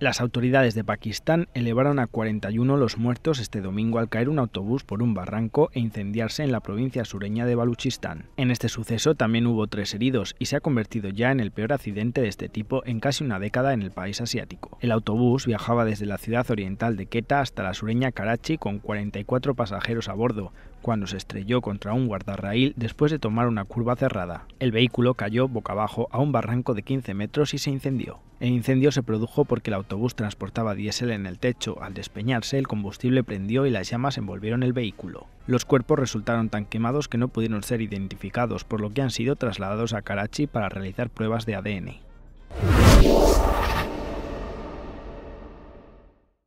Las autoridades de Pakistán elevaron a 41 los muertos este domingo al caer un autobús por un barranco e incendiarse en la provincia sureña de Baluchistán. En este suceso también hubo tres heridos y se ha convertido ya en el peor accidente de este tipo en casi una década en el país asiático. El autobús viajaba desde la ciudad oriental de Quetta hasta la sureña Karachi con 44 pasajeros a bordo, cuando se estrelló contra un guardarraíl después de tomar una curva cerrada. El vehículo cayó boca abajo a un barranco de 15 metros y se incendió. El incendio se produjo porque el autobús autobús transportaba diésel en el techo. Al despeñarse, el combustible prendió y las llamas envolvieron el vehículo. Los cuerpos resultaron tan quemados que no pudieron ser identificados, por lo que han sido trasladados a Karachi para realizar pruebas de ADN.